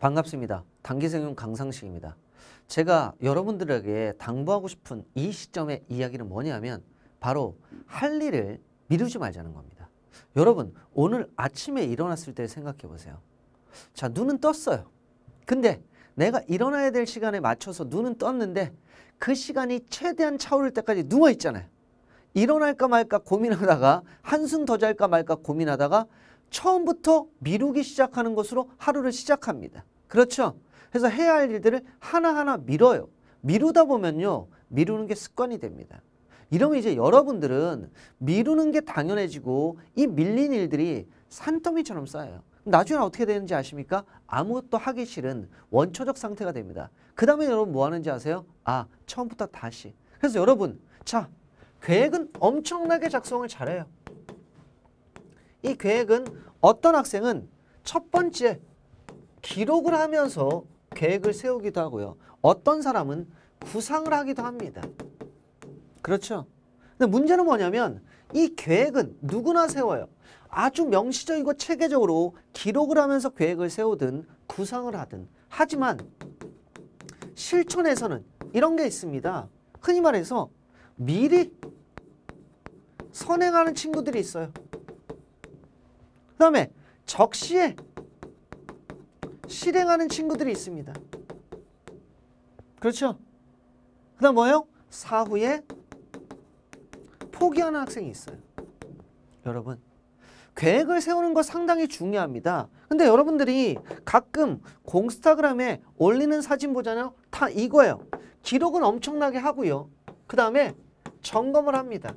반갑습니다. 단기생용 강상식입니다. 제가 여러분들에게 당부하고 싶은 이 시점의 이야기는 뭐냐면 바로 할 일을 미루지 말자는 겁니다. 여러분 오늘 아침에 일어났을 때 생각해 보세요. 자 눈은 떴어요. 근데 내가 일어나야 될 시간에 맞춰서 눈은 떴는데 그 시간이 최대한 차오를 때까지 누워 있잖아요. 일어날까 말까 고민하다가 한숨 더 잘까 말까 고민하다가 처음부터 미루기 시작하는 것으로 하루를 시작합니다. 그렇죠? 그래서 해야 할 일들을 하나하나 미뤄요. 미루다 보면요. 미루는 게 습관이 됩니다. 이러면 이제 여러분들은 미루는 게 당연해지고 이 밀린 일들이 산더미처럼 쌓여요. 나중에 어떻게 되는지 아십니까? 아무것도 하기 싫은 원초적 상태가 됩니다. 그 다음에 여러분 뭐 하는지 아세요? 아, 처음부터 다시. 그래서 여러분, 자, 계획은 엄청나게 작성을 잘해요. 이 계획은 어떤 학생은 첫 번째 기록을 하면서 계획을 세우기도 하고요. 어떤 사람은 구상을 하기도 합니다. 그렇죠? 근데 문제는 뭐냐면 이 계획은 누구나 세워요. 아주 명시적이고 체계적으로 기록을 하면서 계획을 세우든 구상을 하든 하지만 실천에서는 이런 게 있습니다. 흔히 말해서 미리 선행하는 친구들이 있어요. 그 다음에 적시에 실행하는 친구들이 있습니다. 그렇죠? 그 다음 뭐예요? 사후에 포기하는 학생이 있어요. 여러분 계획을 세우는 거 상당히 중요합니다. 근데 여러분들이 가끔 공스타그램에 올리는 사진 보잖아요. 다 이거예요. 기록은 엄청나게 하고요. 그 다음에 점검을 합니다.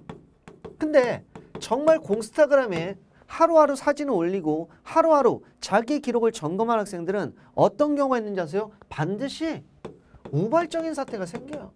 근데 정말 공스타그램에 하루하루 사진을 올리고 하루하루 자기 기록을 점검한 학생들은 어떤 경우가 있는지 아세요? 반드시 우발적인 사태가 생겨요.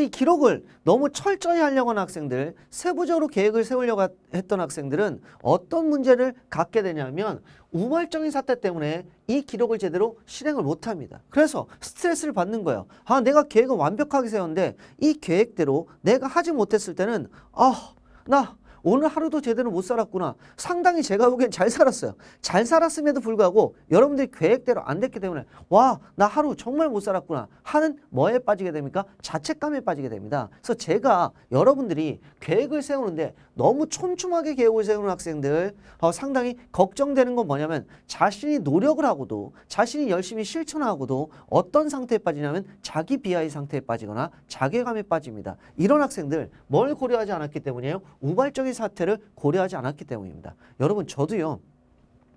이 기록을 너무 철저히 하려고 하는 학생들, 세부적으로 계획을 세우려고 했던 학생들은 어떤 문제를 갖게 되냐면 우발적인 사태 때문에 이 기록을 제대로 실행을 못합니다. 그래서 스트레스를 받는 거예요. 아, 내가 계획을 완벽하게 세웠는데 이 계획대로 내가 하지 못했을 때는 아, 나 오늘 하루도 제대로 못 살았구나. 상당히 제가 보기엔 잘 살았어요. 잘 살았음에도 불구하고 여러분들이 계획대로 안 됐기 때문에 와, 나 하루 정말 못 살았구나 하는 뭐에 빠지게 됩니까? 자책감에 빠지게 됩니다. 그래서 제가 여러분들이 계획을 세우는데 너무 촘촘하게 계획을 세우는 학생들 어, 상당히 걱정되는 건 뭐냐면 자신이 노력을 하고도 자신이 열심히 실천하고도 어떤 상태에 빠지냐면 자기 비하의 상태에 빠지거나 자괴감에 빠집니다. 이런 학생들 뭘 고려하지 않았기 때문에요. 이 우발적인 사태를 고려하지 않았기 때문입니다. 여러분 저도요.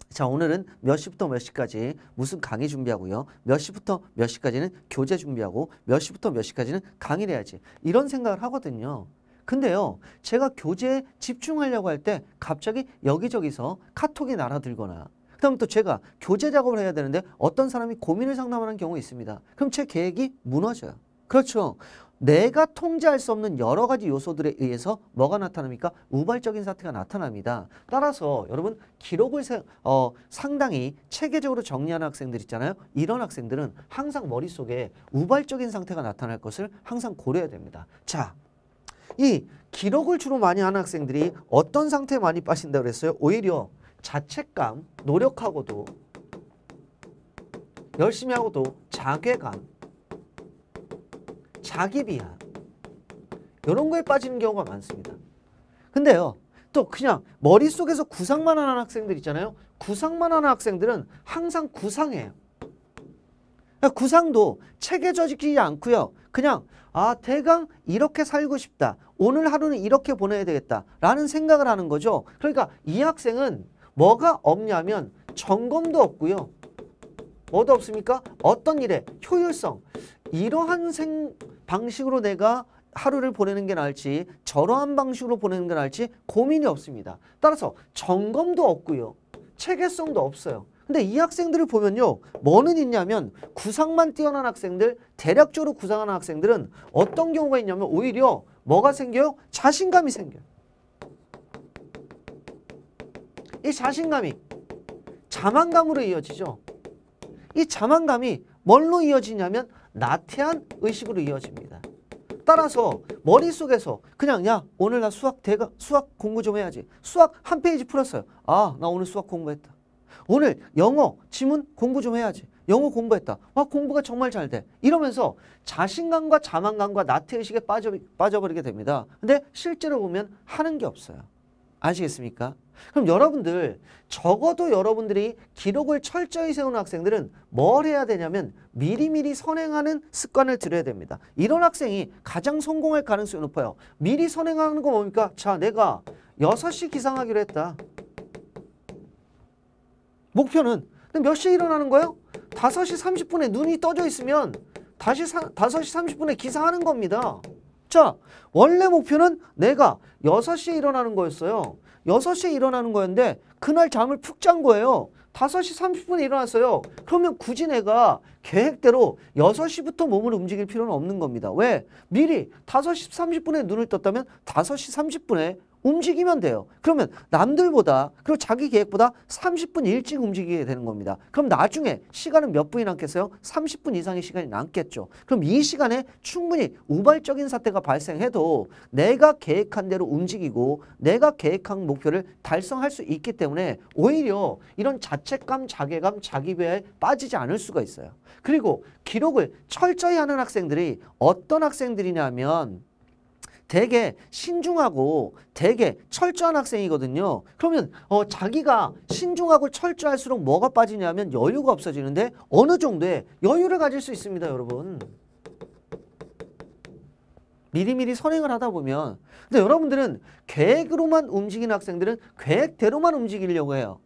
자 오늘은 몇 시부터 몇 시까지 무슨 강의 준비하고요. 몇 시부터 몇 시까지는 교재 준비하고 몇 시부터 몇 시까지는 강의를 해야지. 이런 생각을 하거든요. 근데요. 제가 교재에 집중하려고 할 때 갑자기 여기저기서 카톡이 날아들거나 그다음 또 제가 교재 작업을 해야 되는데 어떤 사람이 고민을 상담하는 경우가 있습니다. 그럼 제 계획이 무너져요. 그렇죠. 내가 통제할 수 없는 여러 가지 요소들에 의해서 뭐가 나타납니까? 우발적인 사태가 나타납니다. 따라서 여러분 기록을 세, 어, 상당히 체계적으로 정리하는 학생들 있잖아요. 이런 학생들은 항상 머릿속에 우발적인 상태가 나타날 것을 항상 고려해야 됩니다. 자, 이 기록을 주로 많이 하는 학생들이 어떤 상태에 많이 빠진다 그랬어요? 오히려 자책감, 노력하고도 열심히 하고도 자괴감 자기 비하 이런 거에 빠지는 경우가 많습니다. 근데요. 또 그냥 머릿속에서 구상만 하는 학생들 있잖아요. 구상만 하는 학생들은 항상 구상해요. 그러니까 구상도 체계적이지 않고요. 그냥 아 대강 이렇게 살고 싶다. 오늘 하루는 이렇게 보내야 되겠다. 라는 생각을 하는 거죠. 그러니까 이 학생은 뭐가 없냐면 점검도 없고요. 뭐도 없습니까? 어떤 일에 효율성. 이러한 생 방식으로 내가 하루를 보내는 게 나을지 저러한 방식으로 보내는 게 나을지 고민이 없습니다. 따라서 점검도 없고요. 체계성도 없어요. 근데 이 학생들을 보면요. 뭐는 있냐면 구상만 뛰어난 학생들, 대략적으로 구상하는 학생들은 어떤 경우가 있냐면 오히려 뭐가 생겨요? 자신감이 생겨요. 이 자신감이 자만감으로 이어지죠. 이 자만감이 뭘로 이어지냐면 나태한 의식으로 이어집니다. 따라서 머릿속에서 그냥 야 오늘 나 수학 대가 수학 공부 좀 해야지. 수학 한 페이지 풀었어요. 아 나 오늘 수학 공부했다. 오늘 영어 지문 공부 좀 해야지. 영어 공부했다. 와 아, 공부가 정말 잘 돼. 이러면서 자신감과 자만감과 나태의식에 빠져, 빠져버리게 됩니다. 근데 실제로 보면 하는 게 없어요. 아시겠습니까? 그럼 여러분들 적어도 여러분들이 기록을 철저히 세우는 학생들은 뭘 해야 되냐면 미리미리 선행하는 습관을 들여야 됩니다. 이런 학생이 가장 성공할 가능성이 높아요. 미리 선행하는 건 뭡니까? 자 내가 6시 기상하기로 했다. 목표는 몇 시에 일어나는 거예요? 5시 30분에 눈이 떠져 있으면 다시 사, 5시 30분에 기상하는 겁니다. 자, 원래 목표는 내가 6시에 일어나는 거였어요. 6 시에 일어나는 거였는데 그날 잠을 푹 잔 거예요. 다시 삼십 분에 일어났어요. 그러면 굳이 내가 계획대로 여 시부터 몸을 움직일 필요는 없는 겁니다. 왜? 미리 다시 삼십 분에 눈을 떴다면 다시 삼십 분에 움직이면 돼요. 그러면 남들보다 그리고 자기 계획보다 30분 일찍 움직이게 되는 겁니다. 그럼 나중에 시간은 몇 분이 남겠어요? 30분 이상의 시간이 남겠죠. 그럼 이 시간에 충분히 우발적인 사태가 발생해도 내가 계획한 대로 움직이고 내가 계획한 목표를 달성할 수 있기 때문에 오히려 이런 자책감, 자괴감, 자기배에 빠지지 않을 수가 있어요. 그리고 기록을 철저히 하는 학생들이 어떤 학생들이냐면 되게 신중하고 되게 철저한 학생이거든요. 그러면 어, 자기가 신중하고 철저할수록 뭐가 빠지냐면 여유가 없어지는데 어느 정도의 여유를 가질 수 있습니다, 여러분. 미리미리 선행을 하다 보면 근데 여러분들은 계획으로만 움직이는 학생들은 계획대로만 움직이려고 해요.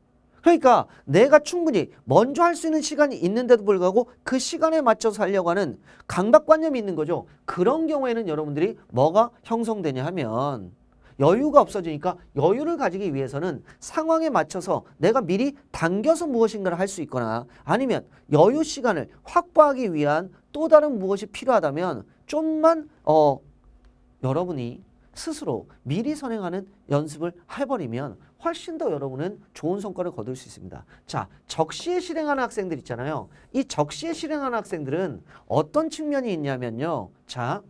그러니까 내가 충분히 먼저 할 수 있는 시간이 있는데도 불구하고 그 시간에 맞춰서 하려고 하는 강박관념이 있는 거죠. 그런 경우에는 여러분들이 뭐가 형성되냐 하면 여유가 없어지니까 여유를 가지기 위해서는 상황에 맞춰서 내가 미리 당겨서 무엇인가를 할 수 있거나 아니면 여유 시간을 확보하기 위한 또 다른 무엇이 필요하다면 좀만 어 여러분이 스스로 미리 선행하는 연습을 해버리면 훨씬 더 여러분은 좋은 성과를 거둘 수 있습니다. 자, 적시에 실행하는 학생들 있잖아요. 이 적시에 실행하는 학생들은 어떤 측면이 있냐면요. 자,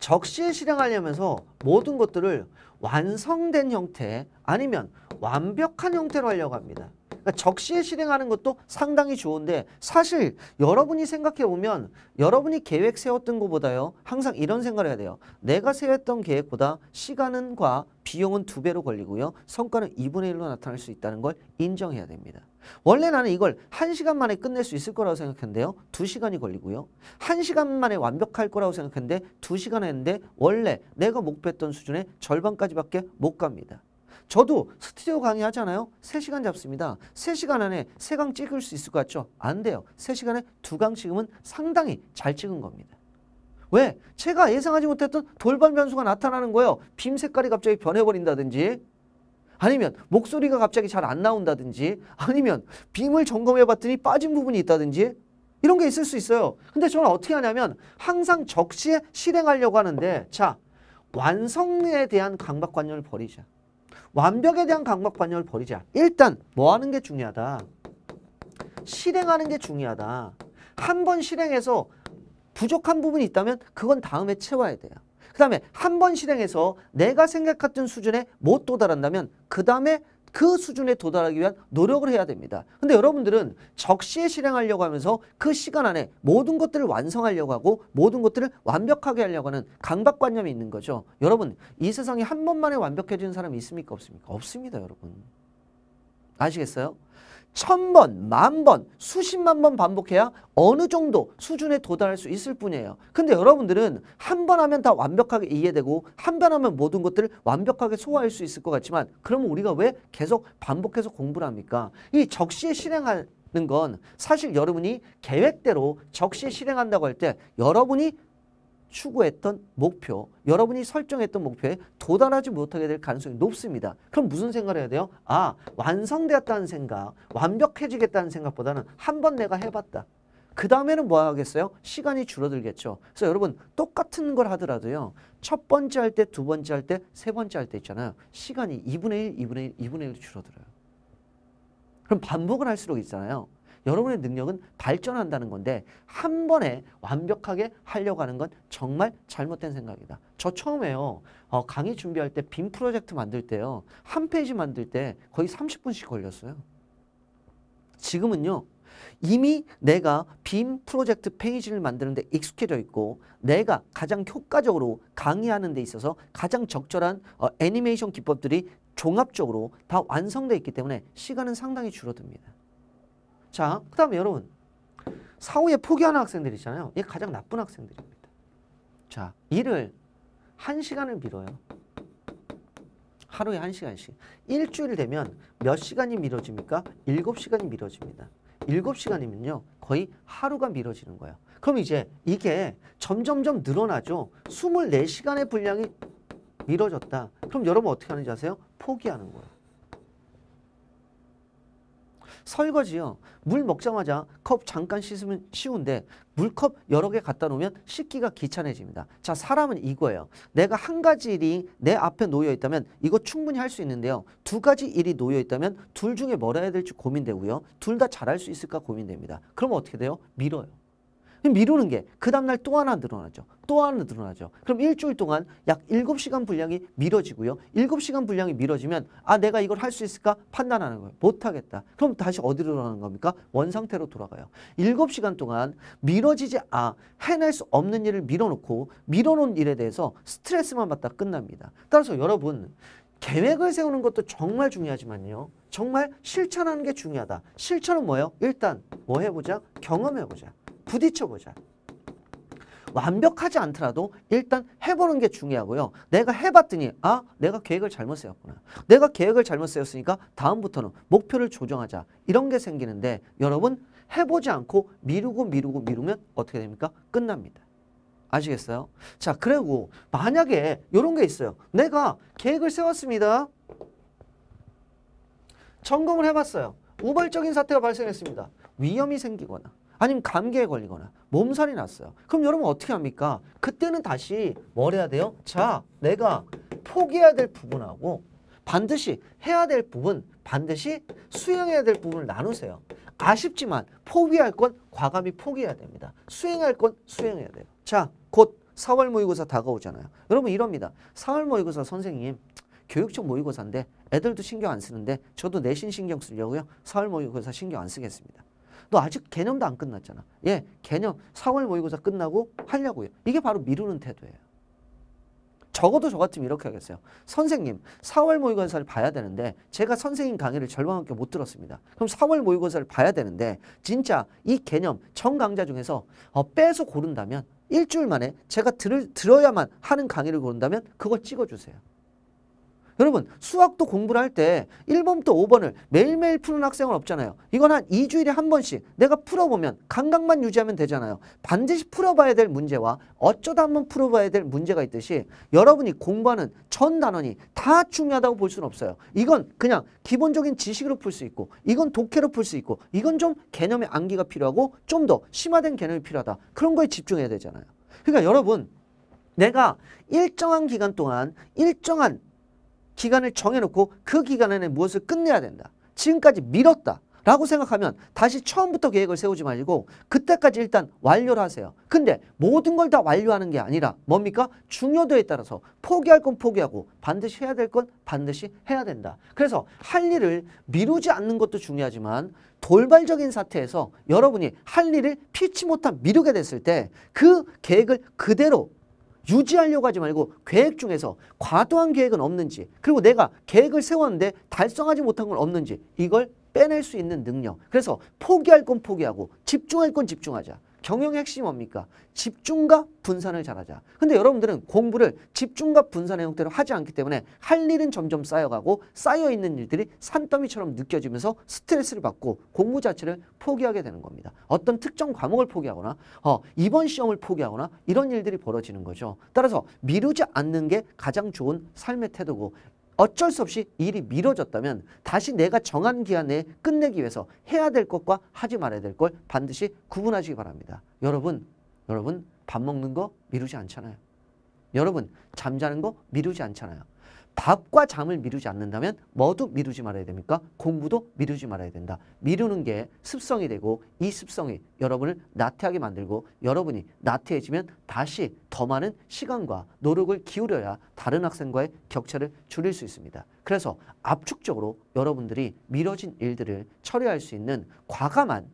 적시에 실행하려면서 모든 것들을 완성된 형태 아니면 완벽한 형태로 하려고 합니다. 그러니까 적시에 실행하는 것도 상당히 좋은데 사실 여러분이 생각해보면 여러분이 계획 세웠던 것보다요. 항상 이런 생각을 해야 돼요. 내가 세웠던 계획보다 시간과 비용은 두 배로 걸리고요. 성과는 2분의 1로 나타날 수 있다는 걸 인정해야 됩니다. 원래 나는 이걸 1시간 만에 끝낼 수 있을 거라고 생각했는데요. 2시간이 걸리고요. 1시간 만에 완벽할 거라고 생각했는데 2시간 했는데 원래 내가 목표했던 수준의 절반까지밖에 못 갑니다. 저도 스튜디오 강의하잖아요. 3시간 잡습니다. 3시간 안에 3강 찍을 수 있을 것 같죠? 안 돼요. 3시간에 2강 찍으면 상당히 잘 찍은 겁니다. 왜? 제가 예상하지 못했던 돌발 변수가 나타나는 거예요. 빔 색깔이 갑자기 변해버린다든지 아니면 목소리가 갑자기 잘 안 나온다든지 아니면 빔을 점검해 봤더니 빠진 부분이 있다든지 이런 게 있을 수 있어요. 근데 저는 어떻게 하냐면 항상 적시에 실행하려고 하는데 자 완성에 대한 강박관념을 버리자. 완벽에 대한 강박관념을 버리자. 일단 뭐 하는 게 중요하다. 실행하는 게 중요하다. 한 번 실행해서 부족한 부분이 있다면 그건 다음에 채워야 돼요. 그 다음에 한 번 실행해서 내가 생각했던 수준에 못 도달한다면 그 다음에 그 수준에 도달하기 위한 노력을 해야 됩니다. 근데 여러분들은 적시에 실행하려고 하면서 그 시간 안에 모든 것들을 완성하려고 하고 모든 것들을 완벽하게 하려고 하는 강박관념이 있는 거죠. 여러분 이 세상에 한 번만에 완벽해지는 사람이 있습니까? 없습니까? 없습니다. 여러분. 아시겠어요? 천번, 만번, 수십만 번 반복해야 어느 정도 수준에 도달할 수 있을 뿐이에요. 근데 여러분들은 한 번 하면 다 완벽하게 이해되고 한 번 하면 모든 것들을 완벽하게 소화할 수 있을 것 같지만 그러면 우리가 왜 계속 반복해서 공부를 합니까? 이 적시에 실행하는 건 사실 여러분이 계획대로 적시에 실행한다고 할 때 여러분이 추구했던 목표, 여러분이 설정했던 목표에 도달하지 못하게 될 가능성이 높습니다. 그럼 무슨 생각을 해야 돼요? 아, 완성되었다는 생각, 완벽해지겠다는 생각보다는 한 번 내가 해봤다. 그 다음에는 뭐 하겠어요? 시간이 줄어들겠죠. 그래서 여러분 똑같은 걸 하더라도요. 첫 번째 할 때, 두 번째 할 때, 세 번째 할 때 있잖아요. 시간이 2분의 1, 2분의 1, 2분의 1로 줄어들어요. 그럼 반복을 할수록 있잖아요. 여러분의 능력은 발전한다는 건데 한 번에 완벽하게 하려고 하는 건 정말 잘못된 생각이다. 저 처음에요. 어, 강의 준비할 때 빔 프로젝트 만들 때요. 한 페이지 만들 때 거의 30분씩 걸렸어요. 지금은요. 이미 내가 빔 프로젝트 페이지를 만드는데 익숙해져 있고 내가 가장 효과적으로 강의하는 데 있어서 가장 적절한 어, 애니메이션 기법들이 종합적으로 다완성되어 있기 때문에 시간은 상당히 줄어듭니다. 자, 그 다음에 여러분 사후에 포기하는 학생들 있잖아요. 이게 가장 나쁜 학생들입니다. 자, 일을 한 시간을 미뤄요. 하루에 한 시간씩. 일주일 되면 몇 시간이 미뤄집니까? 일곱 시간이 미뤄집니다. 일곱 시간이면요. 거의 하루가 미뤄지는 거예요. 그럼 이제 이게 점점점 늘어나죠. 스물 시간의 분량이 미뤄졌다. 그럼 여러분 어떻게 하는지 아세요? 포기하는 거예요. 설거지요. 물 먹자마자 컵 잠깐 씻으면 쉬운데 물컵 여러 개 갖다 놓으면 씻기가 귀찮아집니다. 자 사람은 이거예요. 내가 한 가지 일이 내 앞에 놓여 있다면 이거 충분히 할 수 있는데요. 두 가지 일이 놓여 있다면 둘 중에 뭘 해야 될지 고민되고요. 둘 다 잘할 수 있을까 고민됩니다. 그럼 어떻게 돼요? 밀어요. 미루는 게 그 다음날 또 하나 늘어나죠. 또 하나 늘어나죠. 그럼 일주일 동안 약 7시간 분량이 미뤄지고요. 7시간 분량이 미뤄지면 아 내가 이걸 할 수 있을까 판단하는 거예요. 못하겠다. 그럼 다시 어디로 가는 겁니까? 원상태로 돌아가요. 7시간 동안 미뤄지지 아 해낼 수 없는 일을 밀어놓고 밀어놓은 일에 대해서 스트레스만 받다 끝납니다. 따라서 여러분 계획을 세우는 것도 정말 중요하지만요. 정말 실천하는 게 중요하다. 실천은 뭐예요? 일단 뭐 해보자? 경험해보자. 부딪혀보자. 완벽하지 않더라도 일단 해보는 게 중요하고요. 내가 해봤더니 아 내가 계획을 잘못 세웠구나. 내가 계획을 잘못 세웠으니까 다음부터는 목표를 조정하자. 이런 게 생기는데 여러분 해보지 않고 미루고 미루고 미루면 어떻게 됩니까? 끝납니다. 아시겠어요? 자 그리고 만약에 이런 게 있어요. 내가 계획을 세웠습니다. 점검을 해봤어요. 우발적인 사태가 발생했습니다. 위험이 생기거나 아니면 감기에 걸리거나 몸살이 났어요. 그럼 여러분 어떻게 합니까? 그때는 다시 뭘 해야 돼요? 자, 내가 포기해야 될 부분하고 반드시 해야 될 부분, 반드시 수행해야 될 부분을 나누세요. 아쉽지만 포기할 건 과감히 포기해야 됩니다. 수행할 건 수행해야 돼요. 자, 곧 4월 모의고사 다가오잖아요. 여러분 이럽니다. 4월 모의고사 선생님, 교육청 모의고사인데 애들도 신경 안 쓰는데 저도 내신 신경 쓰려고요. 4월 모의고사 신경 안 쓰겠습니다. 너 아직 개념도 안 끝났잖아. 예, 개념 4월 모의고사 끝나고 하려고요. 이게 바로 미루는 태도예요. 적어도 저 같으면 이렇게 하겠어요. 선생님, 4월 모의고사를 봐야 되는데 제가 선생님 강의를 절반밖에 못 들었습니다. 그럼 4월 모의고사를 봐야 되는데 진짜 이 개념 전강좌 중에서 어, 빼서 고른다면 일주일 만에 제가 들을, 들어야만 하는 강의를 고른다면 그걸 찍어주세요. 여러분 수학도 공부를 할 때 1번부터 5번을 매일매일 푸는 학생은 없잖아요. 이건 한 2주일에 한 번씩 내가 풀어보면 감각만 유지하면 되잖아요. 반드시 풀어봐야 될 문제와 어쩌다 한번 풀어봐야 될 문제가 있듯이 여러분이 공부하는 전 단원이 다 중요하다고 볼 수는 없어요. 이건 그냥 기본적인 지식으로 풀 수 있고 이건 독해로 풀 수 있고 이건 좀 개념의 암기가 필요하고 좀 더 심화된 개념이 필요하다. 그런 거에 집중해야 되잖아요. 그러니까 여러분 내가 일정한 기간 동안 일정한 기간을 정해놓고 그 기간 안에 무엇을 끝내야 된다. 지금까지 미뤘다. 라고 생각하면 다시 처음부터 계획을 세우지 말고 그때까지 일단 완료를 하세요. 근데 모든 걸 다 완료하는 게 아니라 뭡니까? 중요도에 따라서 포기할 건 포기하고 반드시 해야 될 건 반드시 해야 된다. 그래서 할 일을 미루지 않는 것도 중요하지만 돌발적인 사태에서 여러분이 할 일을 피치 못한 미루게 됐을 때 그 계획을 그대로 유지하려고 하지 말고 계획 중에서 과도한 계획은 없는지 그리고 내가 계획을 세웠는데 달성하지 못한 건 없는지 이걸 빼낼 수 있는 능력. 그래서 포기할 건 포기하고 집중할 건 집중하자. 경영의 핵심이 뭡니까? 집중과 분산을 잘하자. 근데 여러분들은 공부를 집중과 분산의 형태로 하지 않기 때문에 할 일은 점점 쌓여가고 쌓여있는 일들이 산더미처럼 느껴지면서 스트레스를 받고 공부 자체를 포기하게 되는 겁니다. 어떤 특정 과목을 포기하거나 어, 이번 시험을 포기하거나 이런 일들이 벌어지는 거죠. 따라서 미루지 않는 게 가장 좋은 삶의 태도고 어쩔 수 없이 일이 미뤄졌다면 다시 내가 정한 기한 내에 끝내기 위해서 해야 될 것과 하지 말아야 될 걸 반드시 구분하시기 바랍니다. 여러분, 여러분 밥 먹는 거 미루지 않잖아요. 여러분 잠자는 거 미루지 않잖아요. 밥과 잠을 미루지 않는다면 뭐도 미루지 말아야 됩니까? 공부도 미루지 말아야 된다. 미루는 게 습성이 되고 이 습성이 여러분을 나태하게 만들고 여러분이 나태해지면 다시 더 많은 시간과 노력을 기울여야 다른 학생과의 격차를 줄일 수 있습니다. 그래서 압축적으로 여러분들이 미뤄진 일들을 처리할 수 있는 과감한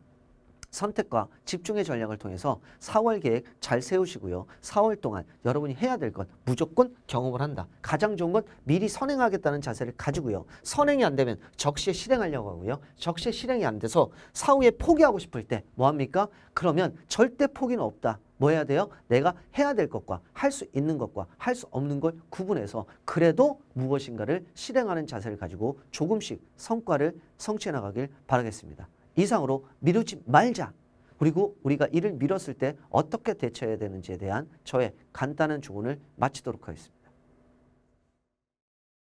선택과 집중의 전략을 통해서 4월 계획 잘 세우시고요. 4월 동안 여러분이 해야 될 것 무조건 경험을 한다. 가장 좋은 건 미리 선행하겠다는 자세를 가지고요. 선행이 안 되면 적시에 실행하려고 하고요. 적시에 실행이 안 돼서 사후에 포기하고 싶을 때 뭐합니까? 그러면 절대 포기는 없다. 뭐 해야 돼요? 내가 해야 될 것과 할 수 있는 것과 할 수 없는 걸 구분해서 그래도 무엇인가를 실행하는 자세를 가지고 조금씩 성과를 성취해 나가길 바라겠습니다. 이상으로 미루지 말자. 그리고 우리가 이를 미뤘을 때 어떻게 대처해야 되는지에 대한 저의 간단한 조언을 마치도록 하겠습니다.